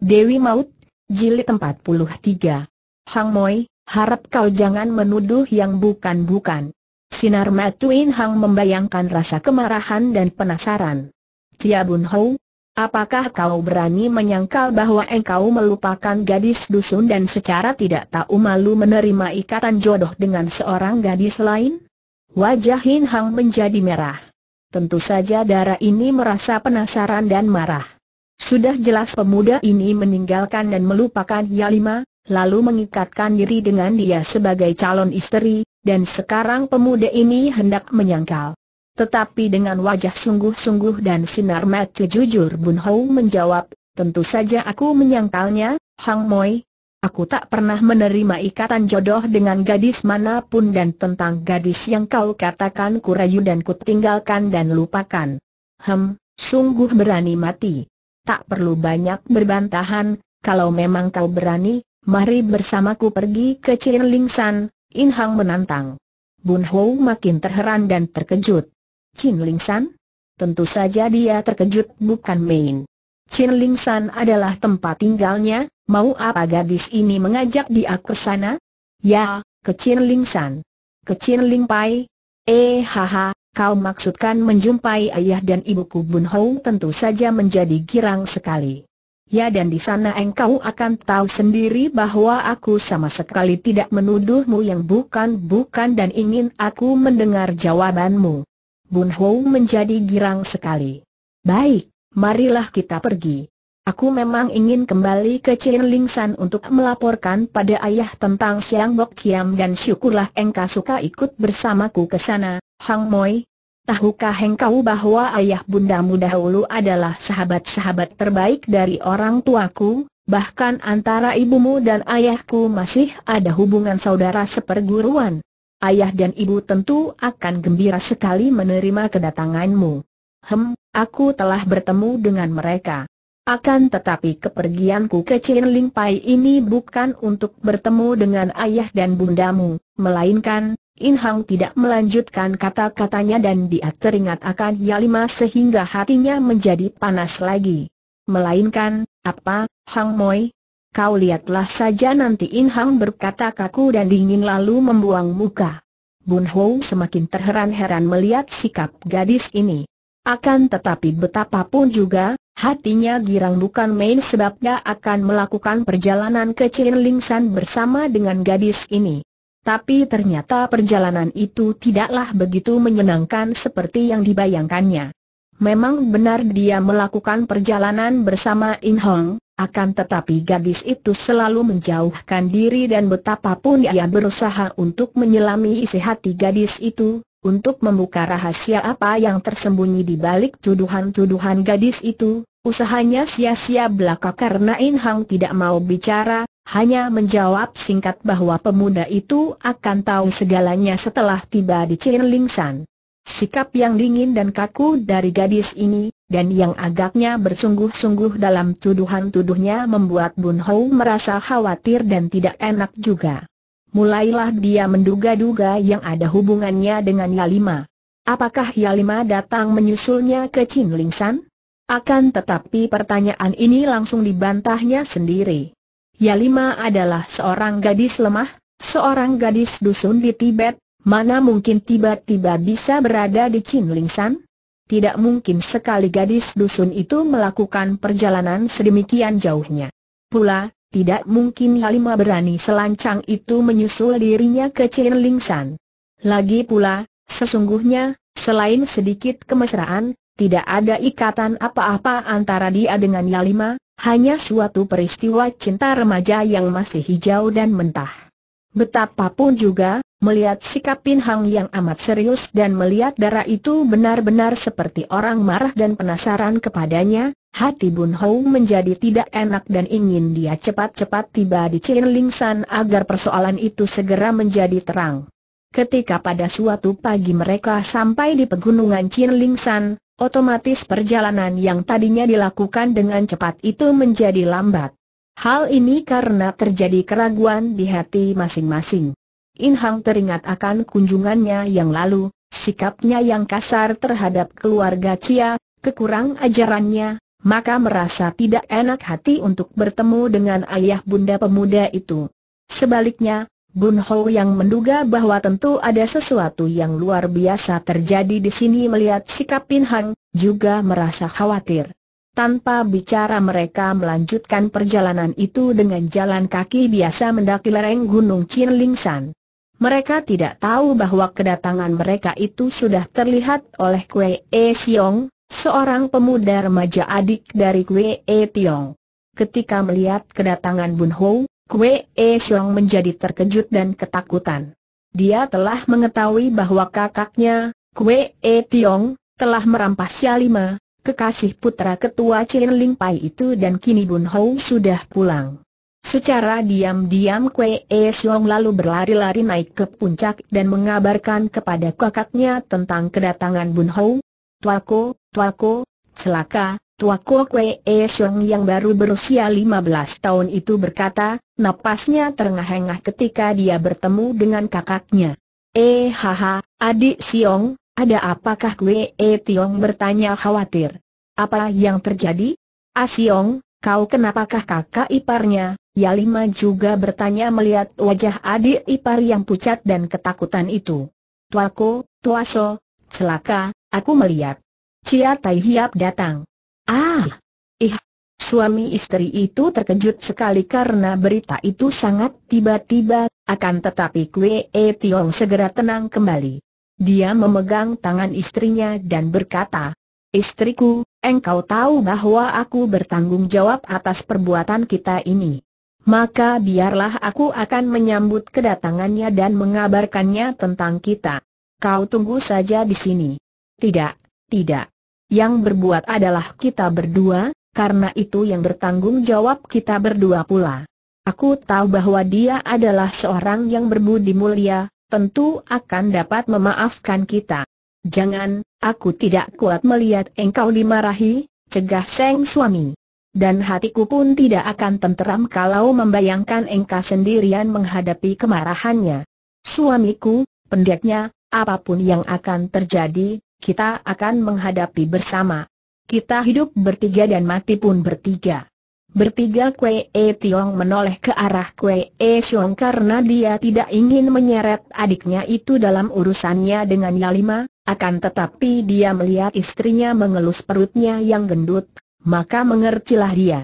Dewi Maut, Jilid 43. Hang Moi, harap kau jangan menuduh yang bukan-bukan. Sinar Matuin Hang membayangkan rasa kemarahan dan penasaran. Tia Bun Hou, apakah kau berani menyangkal bahwa engkau melupakan gadis dusun dan secara tidak tahu malu menerima ikatan jodoh dengan seorang gadis lain? Wajah Hin Hang menjadi merah. Tentu saja darah ini merasa penasaran dan marah. Sudah jelas pemuda ini meninggalkan dan melupakan Yalima, lalu mengikatkan diri dengan dia sebagai calon istri, dan sekarang pemuda ini hendak menyangkal. Tetapi dengan wajah sungguh-sungguh dan sinar mata jujur Bun Hou menjawab, tentu saja aku menyangkalnya, Hang Moi. Aku tak pernah menerima ikatan jodoh dengan gadis manapun dan tentang gadis yang kau katakan kurayu dan kutinggalkan dan lupakan. Hem, sungguh berani mati tak perlu banyak berbantahan, kalau memang kau berani, mari bersamaku pergi ke Cirling San, In Hang menantang. Bun Ho makin terheran dan terkejut. Chin Ling San? Tentu saja dia terkejut bukan main. Chin Ling San adalah tempat tinggalnya, mau apa gadis ini mengajak dia ke sana? Ya, ke Chin Ling San. Ke Chin Ling Pai? Eh haha, kau maksudkan menjumpai ayah dan ibuku Bun Hou tentu saja menjadi girang sekali. Ya dan di sana engkau akan tahu sendiri bahwa aku sama sekali tidak menuduhmu yang bukan-bukan dan ingin aku mendengar jawabanmu. Bun Hou menjadi girang sekali. Baik, marilah kita pergi. Aku memang ingin kembali ke Chin Ling San untuk melaporkan pada ayah tentang Siang Bok Kiam dan syukurlah engkau suka ikut bersamaku ke sana, Hang Moi, Tahukah engkau bahwa ayah bundamu dahulu adalah sahabat-sahabat terbaik dari orang tuaku, bahkan antara ibumu dan ayahku masih ada hubungan saudara seperguruan. Ayah dan ibu tentu akan gembira sekali menerima kedatanganmu. Hem, aku telah bertemu dengan mereka. Akan tetapi kepergianku ke Ling Pai ini bukan untuk bertemu dengan ayah dan bundamu, melainkan, In Hang tidak melanjutkan kata-katanya dan dia teringat akan Yalima sehingga hatinya menjadi panas lagi. Melainkan, apa, Hang Moi? Kau lihatlah saja nanti In Hang berkata kaku dan dingin lalu membuang muka. Bun ho semakin terheran-heran melihat sikap gadis ini. Akan tetapi betapapun juga, hatinya girang bukan main sebabnya akan melakukan perjalanan ke Ling San bersama dengan gadis ini tapi ternyata perjalanan itu tidaklah begitu menyenangkan seperti yang dibayangkannya. Memang benar dia melakukan perjalanan bersama In Hong, akan tetapi gadis itu selalu menjauhkan diri dan betapapun ia berusaha untuk menyelami isi hati gadis itu, untuk membuka rahasia apa yang tersembunyi di balik tuduhan-tuduhan gadis itu, Usahanya sia-sia belaka karena In Hang tidak mau bicara, hanya menjawab singkat bahwa pemuda itu akan tahu segalanya setelah tiba di Ling San. Sikap yang dingin dan kaku dari gadis ini, dan yang agaknya bersungguh-sungguh dalam tuduhan-tuduhnya membuat Bun Hou merasa khawatir dan tidak enak juga. Mulailah dia menduga-duga yang ada hubungannya dengan Yalima. Apakah Yalima datang menyusulnya ke Ling San? Akan tetapi pertanyaan ini langsung dibantahnya sendiri. Yalima adalah seorang gadis lemah, seorang gadis dusun di Tibet, mana mungkin tiba-tiba bisa berada di Chinlingsan? Tidak mungkin sekali gadis dusun itu melakukan perjalanan sedemikian jauhnya. Pula, tidak mungkin Yalima berani selancang itu menyusul dirinya ke Chinlingsan. Lagi pula, sesungguhnya, selain sedikit kemesraan, tidak ada ikatan apa-apa antara dia dengan Yalima, hanya suatu peristiwa cinta remaja yang masih hijau dan mentah. Betapapun juga, melihat sikap Pin Hang yang amat serius dan melihat darah itu benar-benar seperti orang marah dan penasaran kepadanya, hati Bun Hou menjadi tidak enak dan ingin dia cepat-cepat tiba di Chin Ling San agar persoalan itu segera menjadi terang. Ketika pada suatu pagi mereka sampai di pegunungan Chin Ling San, Otomatis perjalanan yang tadinya dilakukan dengan cepat itu menjadi lambat. Hal ini karena terjadi keraguan di hati masing-masing. Inhang teringat akan kunjungannya yang lalu, sikapnya yang kasar terhadap keluarga Cia, kekurang ajarannya, maka merasa tidak enak hati untuk bertemu dengan ayah bunda pemuda itu. Sebaliknya, Bun Ho yang menduga bahwa tentu ada sesuatu yang luar biasa terjadi di sini melihat sikap Pin Hang, juga merasa khawatir. Tanpa bicara mereka melanjutkan perjalanan itu dengan jalan kaki biasa mendaki lereng Gunung Chin Ling San. Mereka tidak tahu bahwa kedatangan mereka itu sudah terlihat oleh Kwe E Siong, seorang pemuda remaja adik dari Kwe E Tiong. Ketika melihat kedatangan Bun Ho, Kue E Xiong menjadi terkejut dan ketakutan. Dia telah mengetahui bahwa kakaknya, Kue E Tiong, telah merampas Yalima, kekasih putra ketua Chen Ling Pai itu dan kini Bun Hou sudah pulang. Secara diam-diam Kwe E Xiong lalu berlari-lari naik ke puncak dan mengabarkan kepada kakaknya tentang kedatangan Bun Hou. Tuako, Tuako, celaka, Tua Ko Kwe E siong yang baru berusia 15 tahun itu berkata, napasnya terengah-engah ketika dia bertemu dengan kakaknya. Eh haha, adik Siong, ada apakah Kwe E Tiong bertanya khawatir. Apa yang terjadi? Ah Siong, kau kenapakah kakak iparnya? Yalima juga bertanya melihat wajah adik ipar yang pucat dan ketakutan itu. Tua tua so, celaka, aku melihat. Cia Tai Hiap datang. Ah! Ih! Suami istri itu terkejut sekali karena berita itu sangat tiba-tiba, akan tetapi Kwe E Tiong segera tenang kembali. Dia memegang tangan istrinya dan berkata, Istriku, engkau tahu bahwa aku bertanggung jawab atas perbuatan kita ini. Maka biarlah aku akan menyambut kedatangannya dan mengabarkannya tentang kita. Kau tunggu saja di sini. Tidak, tidak yang berbuat adalah kita berdua, karena itu yang bertanggung jawab kita berdua pula. Aku tahu bahwa dia adalah seorang yang berbudi mulia, tentu akan dapat memaafkan kita. Jangan, aku tidak kuat melihat engkau dimarahi, cegah Seng suami. Dan hatiku pun tidak akan tenteram kalau membayangkan engkau sendirian menghadapi kemarahannya. Suamiku, pendeknya, apapun yang akan terjadi, kita akan menghadapi bersama. Kita hidup bertiga dan mati pun bertiga. Bertiga Kwe E Tiong menoleh ke arah Kwe E Siong karena dia tidak ingin menyeret adiknya itu dalam urusannya dengan Yalima, akan tetapi dia melihat istrinya mengelus perutnya yang gendut, maka mengertilah dia.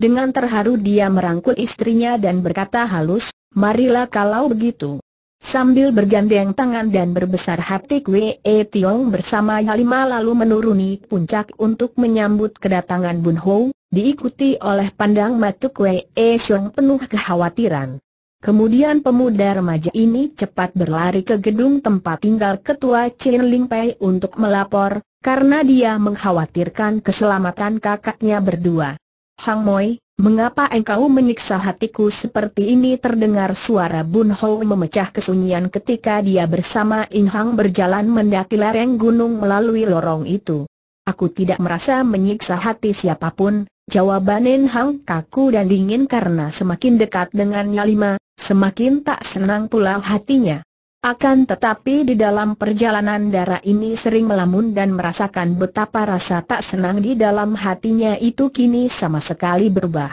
Dengan terharu dia merangkul istrinya dan berkata halus, marilah kalau begitu. Sambil bergandeng tangan dan berbesar hati Kwe E Tiong bersama Halima lalu menuruni puncak untuk menyambut kedatangan Bun Ho, diikuti oleh pandang mata Kwe E Siong penuh kekhawatiran. Kemudian pemuda remaja ini cepat berlari ke gedung tempat tinggal ketua Chin Ling Pei untuk melapor, karena dia mengkhawatirkan keselamatan kakaknya berdua. Hang Moi, Mengapa engkau menyiksa hatiku seperti ini terdengar suara Bun Ho memecah kesunyian ketika dia bersama In Hang berjalan mendaki lereng gunung melalui lorong itu. Aku tidak merasa menyiksa hati siapapun, jawaban In Hang kaku dan dingin karena semakin dekat dengan Nyalima, semakin tak senang pula hatinya. Akan tetapi di dalam perjalanan darah ini sering melamun dan merasakan betapa rasa tak senang di dalam hatinya itu kini sama sekali berubah.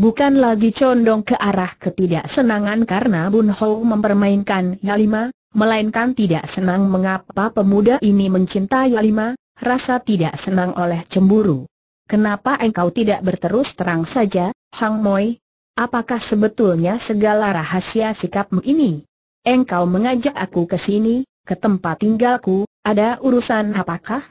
Bukan lagi condong ke arah ketidaksenangan karena Bun Ho mempermainkan Yalima, melainkan tidak senang mengapa pemuda ini mencintai Yalima, rasa tidak senang oleh cemburu. Kenapa engkau tidak berterus terang saja, Hang Moi? Apakah sebetulnya segala rahasia sikapmu ini? engkau mengajak aku ke sini, ke tempat tinggalku, ada urusan apakah?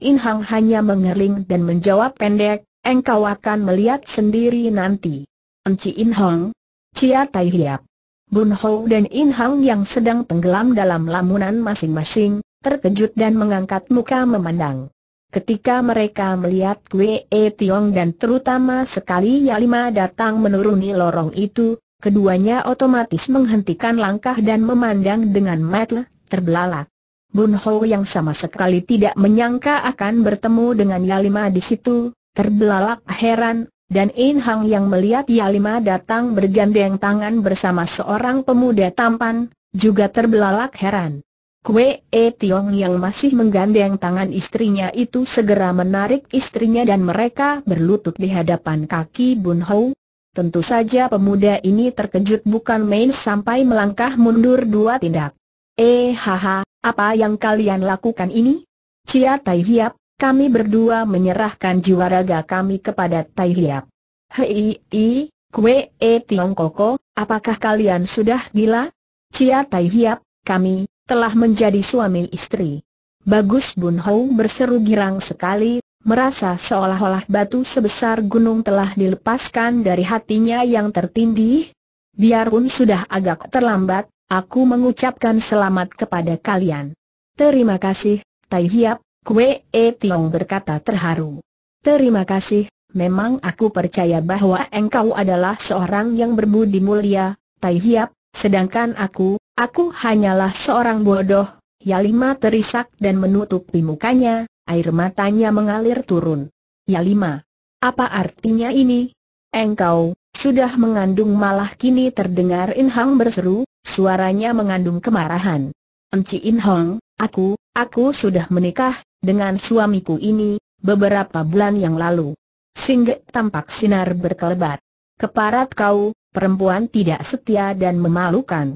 In Hang hanya mengering dan menjawab pendek, engkau akan melihat sendiri nanti. Enci In Hang, Cia Tai Hiap. Bun Ho dan In Hang yang sedang tenggelam dalam lamunan masing-masing, terkejut dan mengangkat muka memandang. Ketika mereka melihat Kwee Tiong dan terutama sekali Yalima datang menuruni lorong itu, keduanya otomatis menghentikan langkah dan memandang dengan mata terbelalak. Bun Ho yang sama sekali tidak menyangka akan bertemu dengan Yalima di situ, terbelalak heran, dan In Hang yang melihat Yalima datang bergandeng tangan bersama seorang pemuda tampan, juga terbelalak heran. Kue E Tiong yang masih menggandeng tangan istrinya itu segera menarik istrinya dan mereka berlutut di hadapan kaki Bun Ho, Tentu saja pemuda ini terkejut bukan main sampai melangkah mundur dua tindak. Eh haha, apa yang kalian lakukan ini? Cia Tai Hiap, kami berdua menyerahkan jiwa raga kami kepada Tai Hiap. Hei, i, kue e Tiong Koko, apakah kalian sudah gila? Cia Tai Hiap, kami, telah menjadi suami istri. Bagus Bun Hou berseru girang sekali, merasa seolah-olah batu sebesar gunung telah dilepaskan dari hatinya yang tertindih. Biarpun sudah agak terlambat, aku mengucapkan selamat kepada kalian. Terima kasih, Tai Hiap, Kue E Tiong berkata terharu. Terima kasih, memang aku percaya bahwa engkau adalah seorang yang berbudi mulia, Tai Hiap, sedangkan aku, aku hanyalah seorang bodoh. Yalima terisak dan menutupi mukanya, Air matanya mengalir turun. Ya lima. Apa artinya ini? Engkau, sudah mengandung malah kini terdengar In Hang berseru, suaranya mengandung kemarahan. Enci In Hang, aku, aku sudah menikah, dengan suamiku ini, beberapa bulan yang lalu. Singge tampak sinar berkelebat. Keparat kau, perempuan tidak setia dan memalukan.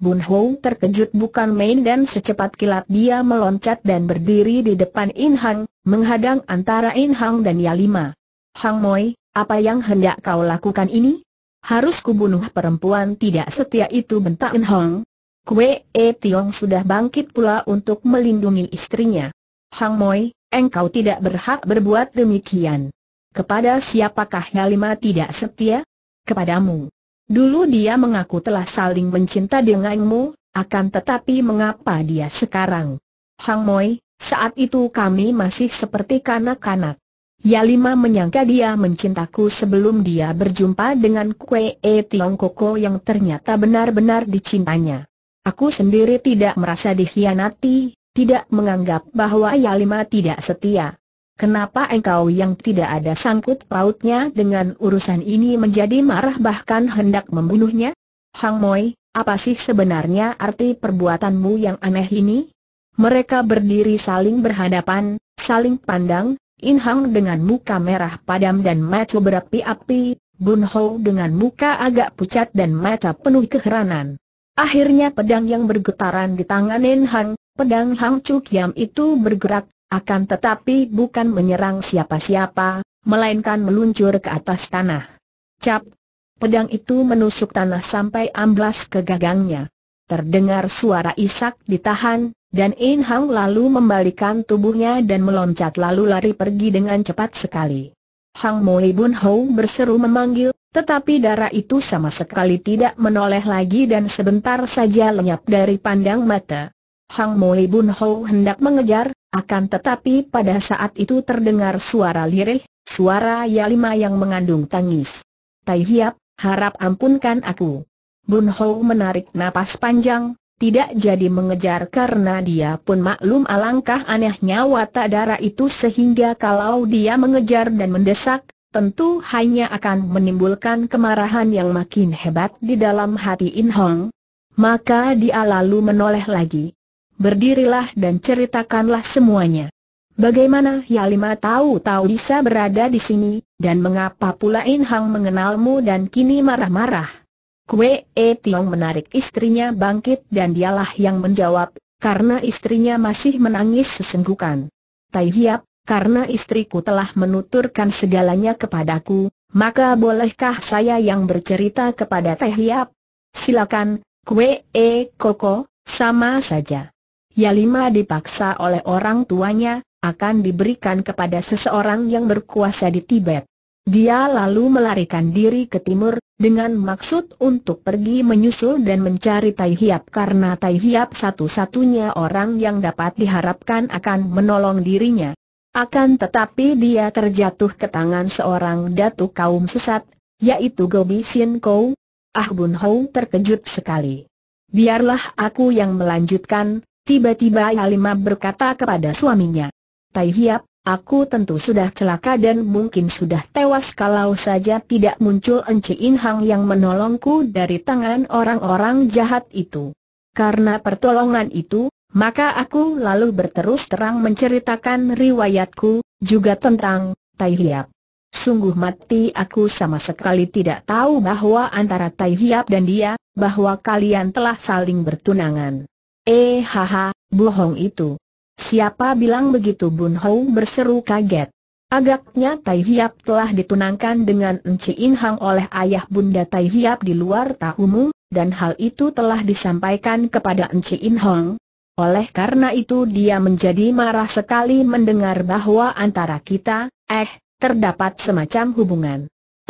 Bun Ho terkejut bukan main dan secepat kilat dia meloncat dan berdiri di depan In Hang, menghadang antara In Hang dan Yalima. Hang Moi, apa yang hendak kau lakukan ini? Harus kubunuh perempuan tidak setia itu bentak In Hang. Kue E Tiong sudah bangkit pula untuk melindungi istrinya. Hang Moi, engkau tidak berhak berbuat demikian. Kepada siapakah Yalima tidak setia? Kepadamu. Dulu dia mengaku telah saling mencinta denganmu, akan tetapi mengapa dia sekarang? Hang Moi, saat itu kami masih seperti kanak-kanak. Yalima menyangka dia mencintaku sebelum dia berjumpa dengan Kue E Koko yang ternyata benar-benar dicintanya. Aku sendiri tidak merasa dikhianati, tidak menganggap bahwa Yalima tidak setia. Kenapa engkau yang tidak ada sangkut pautnya dengan urusan ini menjadi marah bahkan hendak membunuhnya? Hang Moi, apa sih sebenarnya arti perbuatanmu yang aneh ini? Mereka berdiri saling berhadapan, saling pandang, In Hang dengan muka merah padam dan mata berapi-api, Bun Ho dengan muka agak pucat dan mata penuh keheranan. Akhirnya pedang yang bergetaran di tangan In Hang, pedang Hang Chu Kiam itu bergerak akan tetapi bukan menyerang siapa-siapa, melainkan meluncur ke atas tanah. Cap! Pedang itu menusuk tanah sampai amblas ke gagangnya. Terdengar suara isak ditahan, dan In Hang lalu membalikan tubuhnya dan meloncat lalu lari pergi dengan cepat sekali. Hang Moli Bun Hou berseru memanggil, tetapi darah itu sama sekali tidak menoleh lagi dan sebentar saja lenyap dari pandang mata. Hang Moli Bun Hou hendak mengejar, akan tetapi pada saat itu terdengar suara lirih, suara Yalima yang mengandung tangis. Tai Hiap, harap ampunkan aku. Bun Ho menarik napas panjang, tidak jadi mengejar karena dia pun maklum alangkah anehnya watak darah itu sehingga kalau dia mengejar dan mendesak, tentu hanya akan menimbulkan kemarahan yang makin hebat di dalam hati In Hong. Maka dia lalu menoleh lagi berdirilah dan ceritakanlah semuanya. Bagaimana Yalima tahu-tahu bisa berada di sini, dan mengapa pula In Hang mengenalmu dan kini marah-marah? Kue E Tiong menarik istrinya bangkit dan dialah yang menjawab, karena istrinya masih menangis sesenggukan. Tai Hiap, karena istriku telah menuturkan segalanya kepadaku, maka bolehkah saya yang bercerita kepada Tai Hiap? Silakan, Kue E Koko, sama saja. Yalima dipaksa oleh orang tuanya, akan diberikan kepada seseorang yang berkuasa di Tibet. Dia lalu melarikan diri ke timur, dengan maksud untuk pergi menyusul dan mencari Tai Hiap karena Tai Hiap satu-satunya orang yang dapat diharapkan akan menolong dirinya. Akan tetapi dia terjatuh ke tangan seorang datu kaum sesat, yaitu Gobi Sin Kou. Ah Bun Hou terkejut sekali. Biarlah aku yang melanjutkan, Tiba-tiba Yalima berkata kepada suaminya, Tai Hiap, aku tentu sudah celaka dan mungkin sudah tewas kalau saja tidak muncul Enci In Hang yang menolongku dari tangan orang-orang jahat itu. Karena pertolongan itu, maka aku lalu berterus terang menceritakan riwayatku, juga tentang Tai Hiap. Sungguh mati aku sama sekali tidak tahu bahwa antara Tai Hiap dan dia, bahwa kalian telah saling bertunangan. Eh haha, bohong itu. Siapa bilang begitu Bun Hou berseru kaget. Agaknya Tai Hiap telah ditunangkan dengan Enci In Hang oleh ayah bunda Tai Hiap di luar tahumu, dan hal itu telah disampaikan kepada Enci In Hang. Oleh karena itu dia menjadi marah sekali mendengar bahwa antara kita, eh, terdapat semacam hubungan.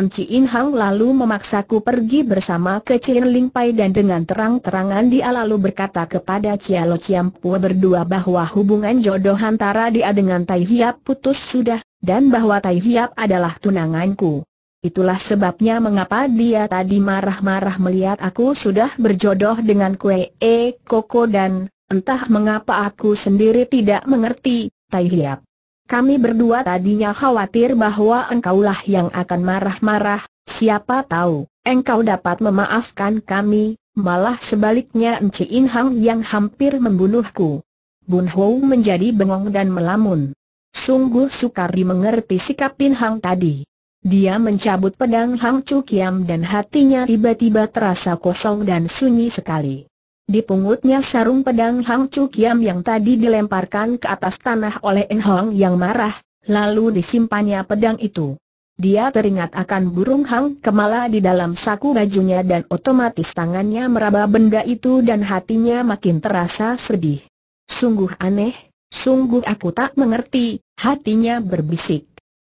In Hang lalu memaksaku pergi bersama ke Cien Ling Pai dan dengan terang-terangan dia lalu berkata kepada Cia Lo Cialo pua berdua bahwa hubungan jodoh antara dia dengan Tai Hiap putus sudah, dan bahwa Tai Hiap adalah tunanganku. Itulah sebabnya mengapa dia tadi marah-marah melihat aku sudah berjodoh dengan Kue E Koko dan entah mengapa aku sendiri tidak mengerti, Tai Hiap. Kami berdua tadinya khawatir bahwa engkaulah yang akan marah-marah, siapa tahu, engkau dapat memaafkan kami, malah sebaliknya Enci In Hang yang hampir membunuhku. Bun Hou menjadi bengong dan melamun. Sungguh sukar dimengerti sikap Pin Hang tadi. Dia mencabut pedang Hang Chu Kiam dan hatinya tiba-tiba terasa kosong dan sunyi sekali. Dipungutnya sarung pedang Hang Chu Kiam yang tadi dilemparkan ke atas tanah oleh En Hong yang marah, lalu disimpannya pedang itu. Dia teringat akan burung Hang Kemala di dalam saku bajunya dan otomatis tangannya meraba benda itu dan hatinya makin terasa sedih. Sungguh aneh, sungguh aku tak mengerti, hatinya berbisik.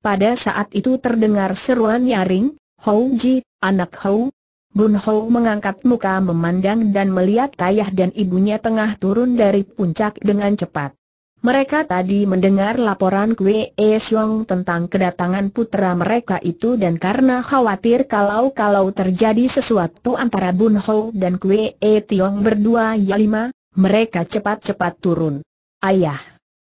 Pada saat itu terdengar seruan nyaring, Hou Ji, anak Hou, Bun Ho mengangkat muka memandang dan melihat ayah dan ibunya tengah turun dari puncak dengan cepat. Mereka tadi mendengar laporan Kwe E Siong tentang kedatangan putra mereka itu dan karena khawatir kalau-kalau terjadi sesuatu antara Bun Ho dan Kwe E Tiong berdua ya lima, mereka cepat-cepat turun. Ayah,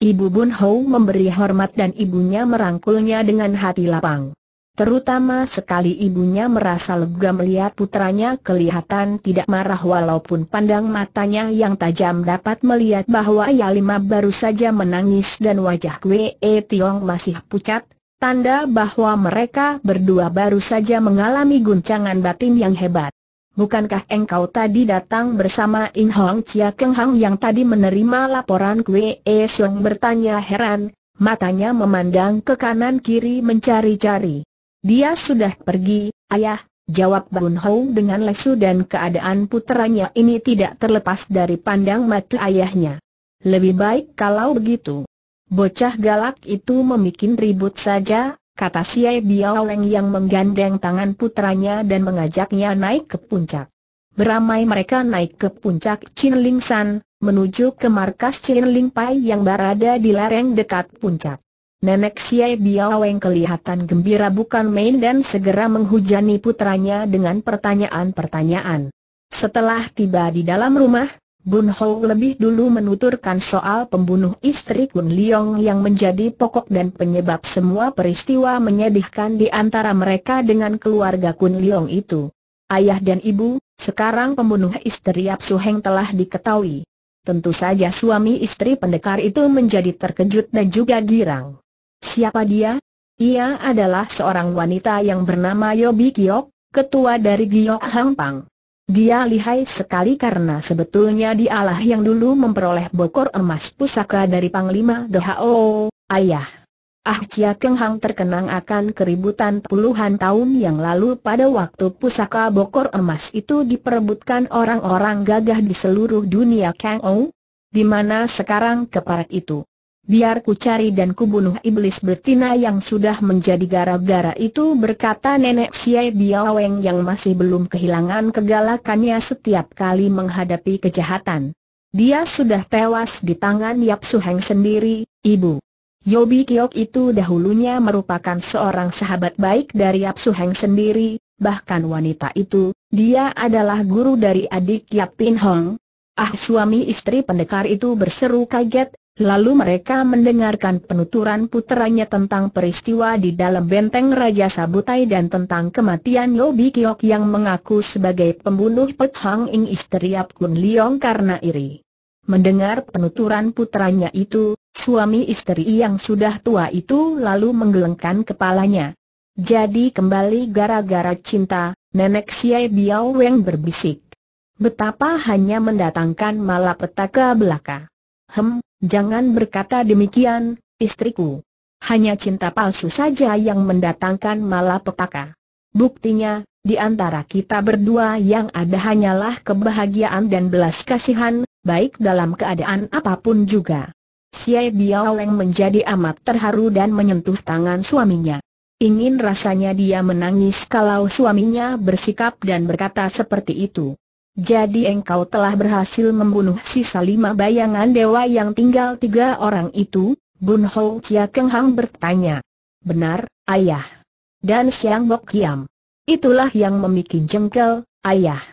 Ibu Bun Ho memberi hormat dan ibunya merangkulnya dengan hati lapang. Terutama sekali ibunya merasa lega melihat putranya kelihatan tidak marah walaupun pandang matanya yang tajam dapat melihat bahwa Yalima baru saja menangis dan wajah Kwe e Tiong masih pucat, tanda bahwa mereka berdua baru saja mengalami guncangan batin yang hebat. Bukankah engkau tadi datang bersama In Hong Chia Keng Hang yang tadi menerima laporan Kwe Song bertanya heran, matanya memandang ke kanan kiri mencari-cari. Dia sudah pergi, ayah, jawab Bun Hou dengan lesu dan keadaan puteranya ini tidak terlepas dari pandang mata ayahnya. Lebih baik kalau begitu. Bocah galak itu membuat ribut saja, kata Siai Biaoleng yang menggandeng tangan putranya dan mengajaknya naik ke puncak. Beramai mereka naik ke puncak Chin Ling San, menuju ke markas Chin Ling Pai yang berada di lereng dekat puncak. Nenek Xie Biaweng kelihatan gembira bukan main dan segera menghujani putranya dengan pertanyaan-pertanyaan. Setelah tiba di dalam rumah, Bun Hou lebih dulu menuturkan soal pembunuh istri Kun Liong yang menjadi pokok dan penyebab semua peristiwa menyedihkan di antara mereka dengan keluarga Kun Liong itu. Ayah dan ibu, sekarang pembunuh istri Yap Su Heng telah diketahui. Tentu saja suami istri pendekar itu menjadi terkejut dan juga girang. Siapa dia? Ia adalah seorang wanita yang bernama Yobi Kiok, ketua dari Giok Hangpang. Dia lihai sekali karena sebetulnya dialah yang dulu memperoleh bokor emas pusaka dari Panglima Dohao, ayah. Ah Chia Keng Hang terkenang akan keributan puluhan tahun yang lalu pada waktu pusaka bokor emas itu diperebutkan orang-orang gagah di seluruh dunia Kang Ou, di mana sekarang keparat itu biar ku cari dan kubunuh iblis betina yang sudah menjadi gara-gara itu berkata nenek Siai Biaweng yang masih belum kehilangan kegalakannya setiap kali menghadapi kejahatan. Dia sudah tewas di tangan Yap Suheng sendiri, ibu. Yobi Kiok itu dahulunya merupakan seorang sahabat baik dari Yap Suheng sendiri, bahkan wanita itu, dia adalah guru dari adik Yap Pin Hong. Ah suami istri pendekar itu berseru kaget, Lalu mereka mendengarkan penuturan puteranya tentang peristiwa di dalam benteng Raja Sabutai dan tentang kematian Yobi Kiok yang mengaku sebagai pembunuh Pet Hang Ing istri Ap Kun Liong karena iri. Mendengar penuturan puteranya itu, suami istri yang sudah tua itu lalu menggelengkan kepalanya. Jadi kembali gara-gara cinta, nenek Siai Biao Weng berbisik. Betapa hanya mendatangkan malapetaka belaka. Hem, Jangan berkata demikian, istriku. Hanya cinta palsu saja yang mendatangkan malapetaka. Buktinya, di antara kita berdua yang ada hanyalah kebahagiaan dan belas kasihan, baik dalam keadaan apapun juga. Xie Biaoleng menjadi amat terharu dan menyentuh tangan suaminya. Ingin rasanya dia menangis kalau suaminya bersikap dan berkata seperti itu. Jadi engkau telah berhasil membunuh sisa lima bayangan dewa yang tinggal tiga orang itu? Bun Ho Chia Keng Hang bertanya. Benar, ayah. Dan Siang Bok Kiam. Itulah yang memikin jengkel, ayah.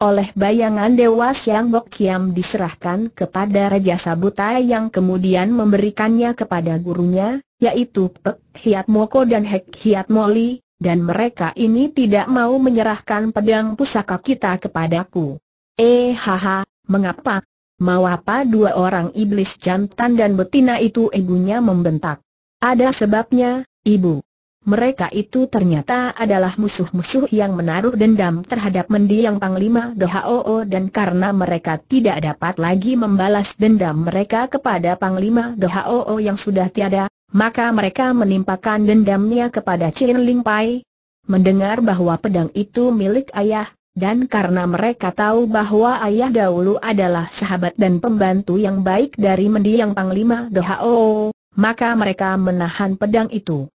Oleh bayangan dewa Siang Bok Kiam diserahkan kepada Raja Sabutai yang kemudian memberikannya kepada gurunya, yaitu Pek Hiat Moko dan Hek Hiat Moli, dan mereka ini tidak mau menyerahkan pedang pusaka kita kepadaku. Eh haha, mengapa? Mau apa dua orang iblis jantan dan betina itu ibunya membentak. Ada sebabnya, ibu. Mereka itu ternyata adalah musuh-musuh yang menaruh dendam terhadap mendiang Panglima DHOO dan karena mereka tidak dapat lagi membalas dendam mereka kepada Panglima DHOO yang sudah tiada, maka mereka menimpakan dendamnya kepada Chin Ling Pai. Mendengar bahwa pedang itu milik ayah, dan karena mereka tahu bahwa ayah dahulu adalah sahabat dan pembantu yang baik dari mendiang Panglima Dohao, maka mereka menahan pedang itu.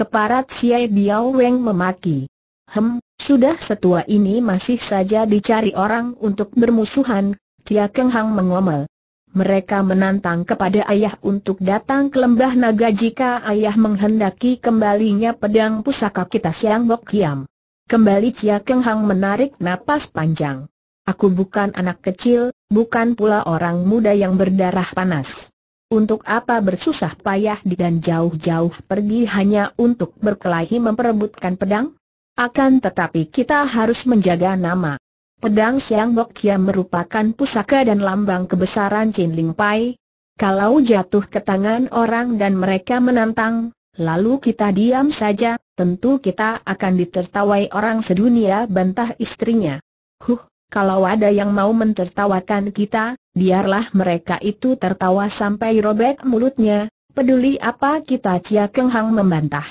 Keparat Siai Biao Weng memaki. Hem, sudah setua ini masih saja dicari orang untuk bermusuhan, Tia Keng Hang mengomel. Mereka menantang kepada ayah untuk datang ke lembah naga jika ayah menghendaki kembalinya pedang pusaka kita Siang Bok Hiam. Kembali Cia Keng Hang menarik napas panjang. Aku bukan anak kecil, bukan pula orang muda yang berdarah panas. Untuk apa bersusah payah dan jauh-jauh pergi hanya untuk berkelahi memperebutkan pedang? Akan tetapi kita harus menjaga nama. Pedang Siang Bok Kia merupakan pusaka dan lambang kebesaran Chin Ling Pai. Kalau jatuh ke tangan orang dan mereka menantang, lalu kita diam saja, tentu kita akan ditertawai orang sedunia bantah istrinya. Huh, kalau ada yang mau mencertawakan kita, biarlah mereka itu tertawa sampai robek mulutnya, peduli apa kita Cia Keng Hang membantah.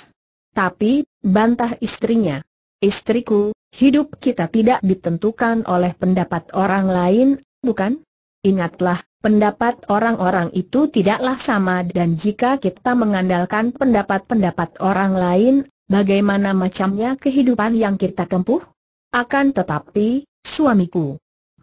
Tapi, bantah istrinya. Istriku, Hidup kita tidak ditentukan oleh pendapat orang lain, bukan? Ingatlah, pendapat orang-orang itu tidaklah sama dan jika kita mengandalkan pendapat-pendapat orang lain, bagaimana macamnya kehidupan yang kita tempuh? Akan tetapi, suamiku,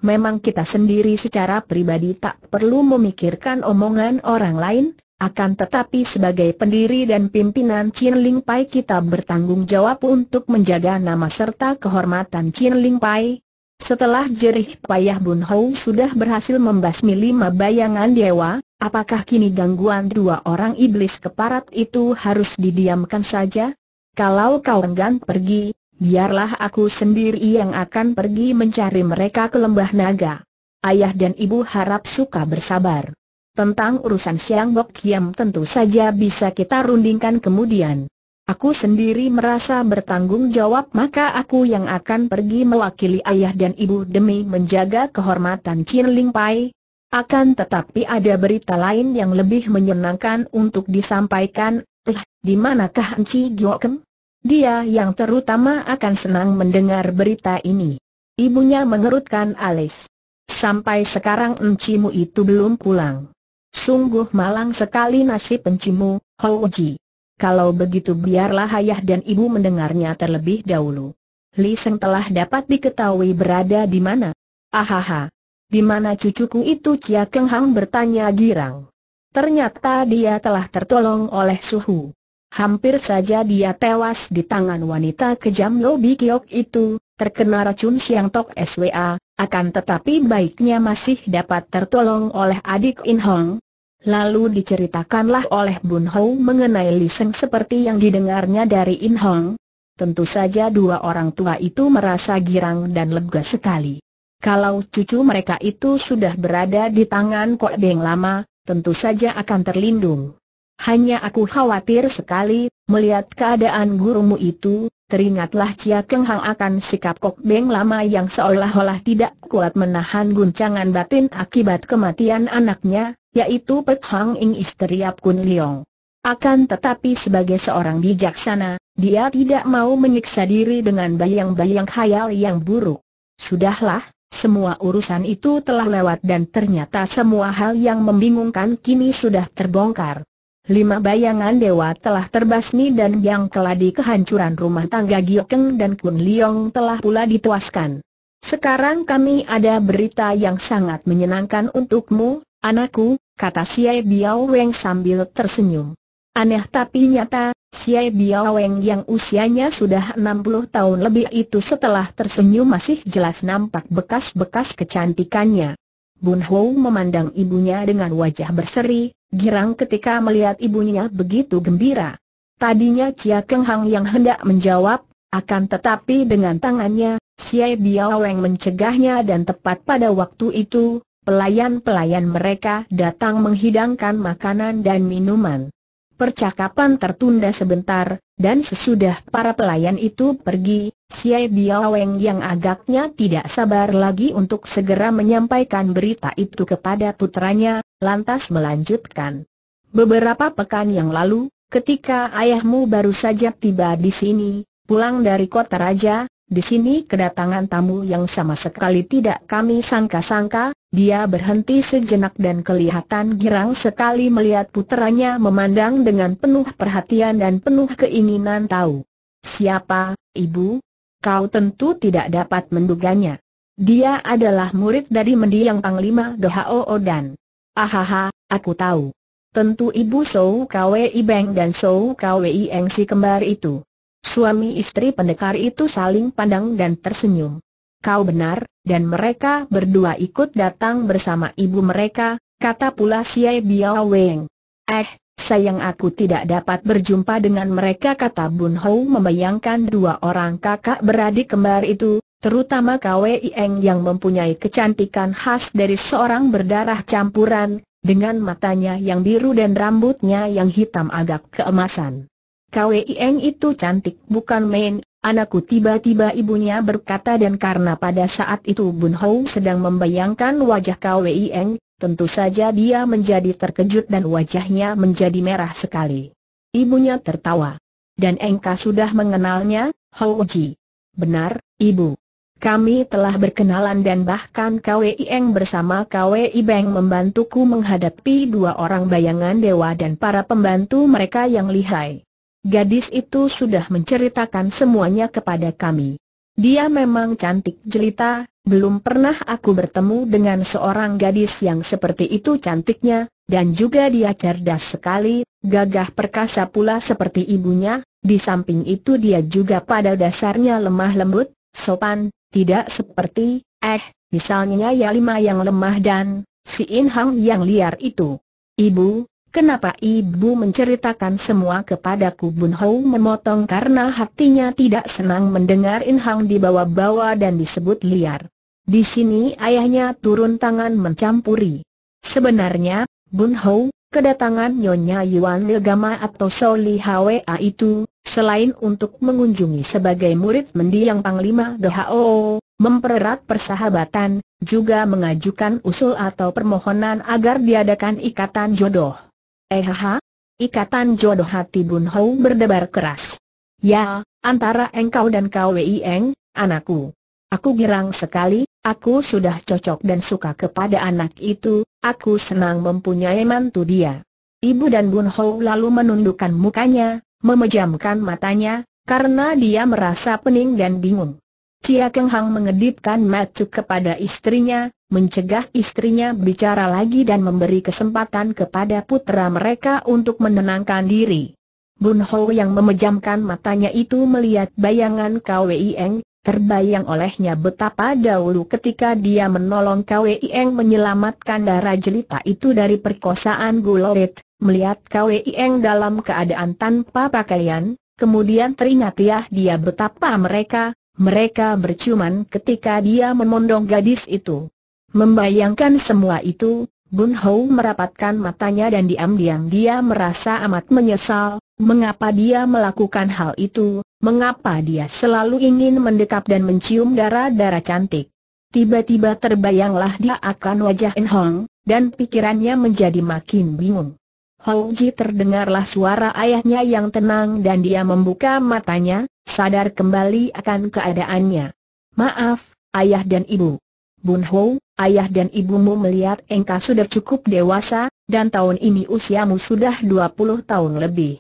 memang kita sendiri secara pribadi tak perlu memikirkan omongan orang lain, akan tetapi sebagai pendiri dan pimpinan Chin Ling Pai kita bertanggung jawab untuk menjaga nama serta kehormatan Chin Ling Pai. Setelah jerih payah Bun Hou sudah berhasil membasmi lima bayangan dewa, apakah kini gangguan dua orang iblis keparat itu harus didiamkan saja? Kalau kau enggan pergi, biarlah aku sendiri yang akan pergi mencari mereka ke lembah naga. Ayah dan ibu harap suka bersabar. Tentang urusan Siang Bok Kiam tentu saja bisa kita rundingkan kemudian. Aku sendiri merasa bertanggung jawab maka aku yang akan pergi mewakili ayah dan ibu demi menjaga kehormatan Chin Ling Pai. Akan tetapi ada berita lain yang lebih menyenangkan untuk disampaikan, eh, di manakah Enci Gyokem? Dia yang terutama akan senang mendengar berita ini. Ibunya mengerutkan alis. Sampai sekarang encimu itu belum pulang. Sungguh malang sekali nasib pencimu, Houji. Kalau begitu biarlah ayah dan ibu mendengarnya terlebih dahulu. Li Seng telah dapat diketahui berada di mana. Ahaha. Di mana cucuku itu Cia Keng Hang bertanya girang. Ternyata dia telah tertolong oleh suhu. Hampir saja dia tewas di tangan wanita kejam Lobi Kiok itu, terkena racun siang tok SWA, akan tetapi baiknya masih dapat tertolong oleh adik In Hong, Lalu diceritakanlah oleh Bun Hou mengenai Li Seng seperti yang didengarnya dari In Hong. Tentu saja dua orang tua itu merasa girang dan lega sekali. Kalau cucu mereka itu sudah berada di tangan Kok Beng lama, tentu saja akan terlindung. Hanya aku khawatir sekali, melihat keadaan gurumu itu, Teringatlah Cia Keng Hang akan sikap Kok Beng lama yang seolah-olah tidak kuat menahan guncangan batin akibat kematian anaknya, yaitu Pek Hang Ing istri Yap Kun Leong. Akan tetapi sebagai seorang bijaksana, dia tidak mau menyiksa diri dengan bayang-bayang khayal yang buruk. Sudahlah, semua urusan itu telah lewat dan ternyata semua hal yang membingungkan kini sudah terbongkar lima bayangan dewa telah terbasmi dan yang telah di kehancuran rumah tangga Giokeng dan Kun Liong telah pula dituaskan. Sekarang kami ada berita yang sangat menyenangkan untukmu, anakku, kata Siai Biao Weng sambil tersenyum. Aneh tapi nyata, Siai Biao Weng yang usianya sudah 60 tahun lebih itu setelah tersenyum masih jelas nampak bekas-bekas kecantikannya. Bun Hou memandang ibunya dengan wajah berseri, girang ketika melihat ibunya begitu gembira. Tadinya Cia Keng Hang yang hendak menjawab, akan tetapi dengan tangannya, Xie Biaweng mencegahnya dan tepat pada waktu itu, pelayan-pelayan mereka datang menghidangkan makanan dan minuman. Percakapan tertunda sebentar, dan sesudah para pelayan itu pergi, Xie Biaweng yang agaknya tidak sabar lagi untuk segera menyampaikan berita itu kepada putranya, lantas melanjutkan. Beberapa pekan yang lalu, ketika ayahmu baru saja tiba di sini, pulang dari kota raja, di sini kedatangan tamu yang sama sekali tidak kami sangka-sangka, dia berhenti sejenak dan kelihatan girang sekali melihat putranya memandang dengan penuh perhatian dan penuh keinginan tahu. Siapa, ibu, kau tentu tidak dapat menduganya. Dia adalah murid dari mendiang Panglima Dehao Odan. Ahaha, aku tahu. Tentu ibu Sou Kwei Beng dan Sou Kwei Eng si kembar itu. Suami istri pendekar itu saling pandang dan tersenyum. Kau benar, dan mereka berdua ikut datang bersama ibu mereka, kata pula Siai Biao Weng. Eh, Sayang aku tidak dapat berjumpa dengan mereka kata Bun Hou membayangkan dua orang kakak beradik kembar itu, terutama Kwei Eng yang mempunyai kecantikan khas dari seorang berdarah campuran, dengan matanya yang biru dan rambutnya yang hitam agak keemasan. Kwei Eng itu cantik bukan main, Anakku tiba-tiba ibunya berkata dan karena pada saat itu Bun Hou sedang membayangkan wajah Kwei Eng, Tentu saja dia menjadi terkejut dan wajahnya menjadi merah sekali. Ibunya tertawa. Dan Engka sudah mengenalnya, Houji. Benar, ibu. Kami telah berkenalan dan bahkan KWI Eng bersama KWI Beng membantuku menghadapi dua orang bayangan dewa dan para pembantu mereka yang lihai. Gadis itu sudah menceritakan semuanya kepada kami. Dia memang cantik jelita, belum pernah aku bertemu dengan seorang gadis yang seperti itu cantiknya, dan juga dia cerdas sekali, gagah perkasa pula seperti ibunya, di samping itu dia juga pada dasarnya lemah lembut, sopan, tidak seperti, eh, misalnya ya lima yang lemah dan, si In Hang yang liar itu. Ibu, kenapa ibu menceritakan semua kepadaku Bun Hou memotong karena hatinya tidak senang mendengar In Hang dibawa-bawa dan disebut liar. Di sini ayahnya turun tangan mencampuri. Sebenarnya, Bun Hou, kedatangan Nyonya Yuan Legama atau Soli Hwa itu, selain untuk mengunjungi sebagai murid mendiang Panglima Dhao, mempererat persahabatan, juga mengajukan usul atau permohonan agar diadakan ikatan jodoh. Ehaha, ikatan jodoh hati Bun Hou berdebar keras. Ya, antara engkau dan kau Wei Eng, anakku. Aku girang sekali, Aku sudah cocok dan suka kepada anak itu, aku senang mempunyai mantu dia. Ibu dan Bun Ho lalu menundukkan mukanya, memejamkan matanya, karena dia merasa pening dan bingung. Cia Keng Hang mengedipkan mata kepada istrinya, mencegah istrinya bicara lagi dan memberi kesempatan kepada putra mereka untuk menenangkan diri. Bun Ho yang memejamkan matanya itu melihat bayangan Kwee Eng, Terbayang olehnya betapa dahulu ketika dia menolong Eng menyelamatkan darah jelita itu dari perkosaan Gulorit, melihat Eng dalam keadaan tanpa pakaian, kemudian teringat ya dia betapa mereka, mereka berciuman ketika dia memondong gadis itu. Membayangkan semua itu, Bun Hou merapatkan matanya dan diam-diam dia merasa amat menyesal, mengapa dia melakukan hal itu, mengapa dia selalu ingin mendekap dan mencium darah-darah cantik. Tiba-tiba terbayanglah dia akan wajah En Hong, dan pikirannya menjadi makin bingung. Hou Ji terdengarlah suara ayahnya yang tenang dan dia membuka matanya, sadar kembali akan keadaannya. Maaf, ayah dan ibu. Bun Ho, ayah dan ibumu melihat engkau sudah cukup dewasa, dan tahun ini usiamu sudah 20 tahun lebih.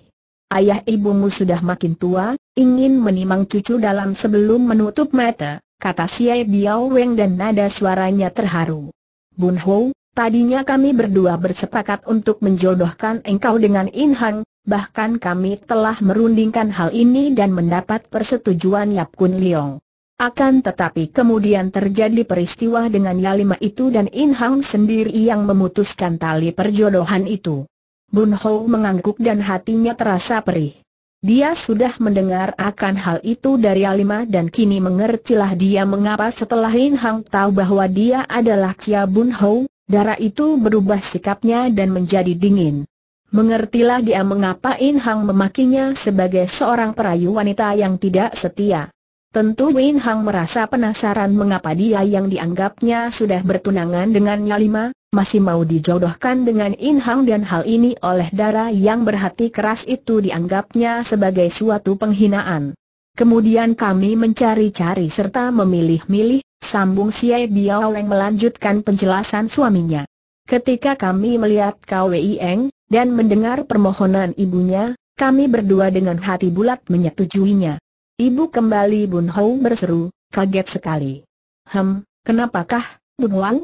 Ayah ibumu sudah makin tua, ingin menimang cucu dalam sebelum menutup mata, kata Siai Biao Weng dan nada suaranya terharu. Bun Ho, tadinya kami berdua bersepakat untuk menjodohkan engkau dengan In Hang, bahkan kami telah merundingkan hal ini dan mendapat persetujuan Yap Kun Leong. Akan tetapi kemudian terjadi peristiwa dengan Yalima itu dan In Hang sendiri yang memutuskan tali perjodohan itu. Bun Ho mengangguk dan hatinya terasa perih. Dia sudah mendengar akan hal itu dari Yalima dan kini mengertilah dia mengapa setelah In Hang tahu bahwa dia adalah Kia Bun Ho, darah itu berubah sikapnya dan menjadi dingin. Mengertilah dia mengapa In Hang memakinya sebagai seorang perayu wanita yang tidak setia. Tentu Win Hang merasa penasaran mengapa dia yang dianggapnya sudah bertunangan dengan Nyalima, masih mau dijodohkan dengan In Hang dan hal ini oleh Dara yang berhati keras itu dianggapnya sebagai suatu penghinaan. Kemudian kami mencari-cari serta memilih-milih, sambung Xie Leng melanjutkan penjelasan suaminya. Ketika kami melihat Kwei Eng, dan mendengar permohonan ibunya, kami berdua dengan hati bulat menyetujuinya. Ibu kembali Bun Hou berseru, kaget sekali. Hem, kenapakah, Bun Wang?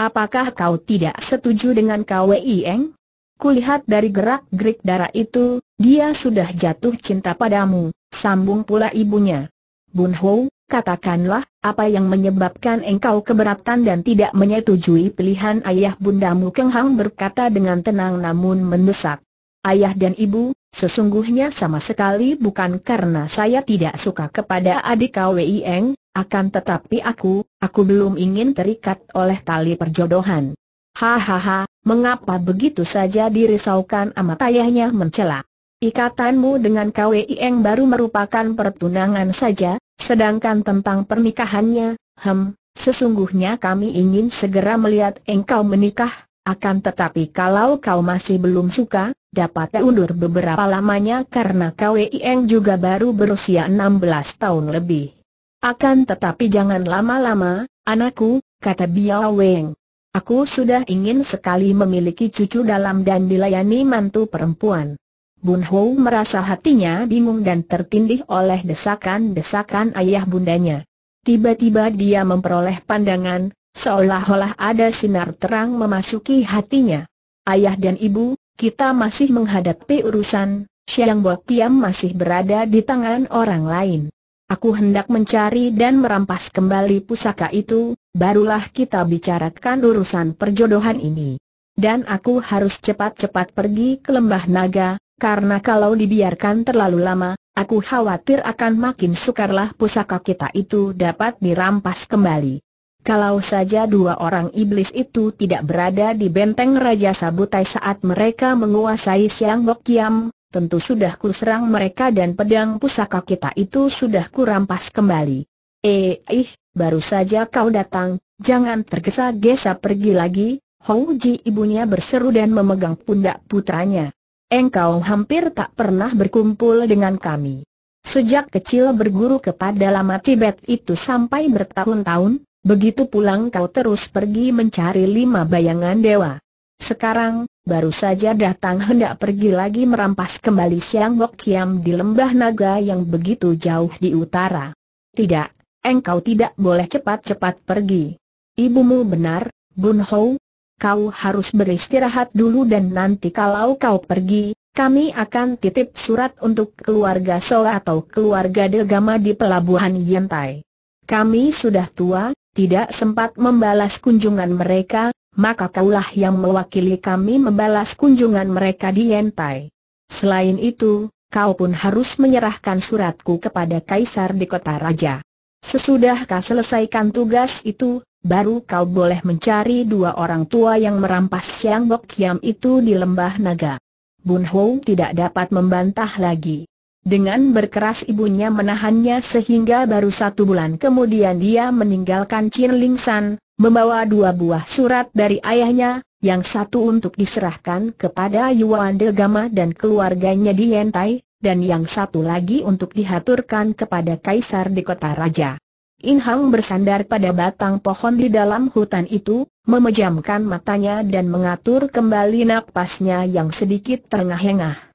Apakah kau tidak setuju dengan KWI Eng? Kulihat dari gerak-gerik darah itu, dia sudah jatuh cinta padamu, sambung pula ibunya. Bun Hou, katakanlah, apa yang menyebabkan engkau keberatan dan tidak menyetujui pilihan ayah bundamu Keng Hang berkata dengan tenang namun mendesak. Ayah dan ibu, Sesungguhnya sama sekali bukan karena saya tidak suka kepada adik Kwieng, akan tetapi aku, aku belum ingin terikat oleh tali perjodohan. Hahaha, mengapa begitu saja dirisaukan amat ayahnya mencela. Ikatanmu dengan Kwieng baru merupakan pertunangan saja, sedangkan tentang pernikahannya, hem, sesungguhnya kami ingin segera melihat engkau menikah, akan tetapi kalau kau masih belum suka, dapat undur beberapa lamanya karena Kweng juga baru berusia 16 tahun lebih. Akan tetapi jangan lama-lama, anakku, kata Biao Weng. Aku sudah ingin sekali memiliki cucu dalam dan dilayani mantu perempuan. Bun Ho merasa hatinya bingung dan tertindih oleh desakan-desakan ayah bundanya. Tiba-tiba dia memperoleh pandangan, seolah-olah ada sinar terang memasuki hatinya. Ayah dan ibu, kita masih menghadapi urusan, Siang Bo Tiam masih berada di tangan orang lain. Aku hendak mencari dan merampas kembali pusaka itu, barulah kita bicarakan urusan perjodohan ini. Dan aku harus cepat-cepat pergi ke lembah naga, karena kalau dibiarkan terlalu lama, aku khawatir akan makin sukarlah pusaka kita itu dapat dirampas kembali. Kalau saja dua orang iblis itu tidak berada di benteng Raja Sabutai saat mereka menguasai Siang Bok Kiam, tentu sudah kuserang mereka dan pedang pusaka kita itu sudah kurampas kembali. Eh, ih, baru saja kau datang, jangan tergesa-gesa pergi lagi, Hou Ji ibunya berseru dan memegang pundak putranya. Engkau hampir tak pernah berkumpul dengan kami. Sejak kecil berguru kepada lama Tibet itu sampai bertahun-tahun, Begitu pulang kau terus pergi mencari lima bayangan dewa. Sekarang, baru saja datang hendak pergi lagi merampas kembali Siang Gok Kiam di lembah naga yang begitu jauh di utara. Tidak, engkau tidak boleh cepat-cepat pergi. Ibumu benar, Bun Ho. Kau harus beristirahat dulu dan nanti kalau kau pergi, kami akan titip surat untuk keluarga Soa atau keluarga Degama di pelabuhan Yantai. Kami sudah tua, tidak sempat membalas kunjungan mereka, maka kaulah yang mewakili kami membalas kunjungan mereka di Yentai. Selain itu, kau pun harus menyerahkan suratku kepada Kaisar di kota Raja. Sesudah kau selesaikan tugas itu, baru kau boleh mencari dua orang tua yang merampas Siang Bok Yam itu di Lembah Naga. Bun Hou tidak dapat membantah lagi. Dengan berkeras ibunya menahannya sehingga baru satu bulan kemudian dia meninggalkan Chin Ling San, membawa dua buah surat dari ayahnya, yang satu untuk diserahkan kepada Yuan De Gama dan keluarganya di Yentai, dan yang satu lagi untuk dihaturkan kepada Kaisar di kota Raja. In Hang bersandar pada batang pohon di dalam hutan itu, memejamkan matanya dan mengatur kembali napasnya yang sedikit terengah-engah.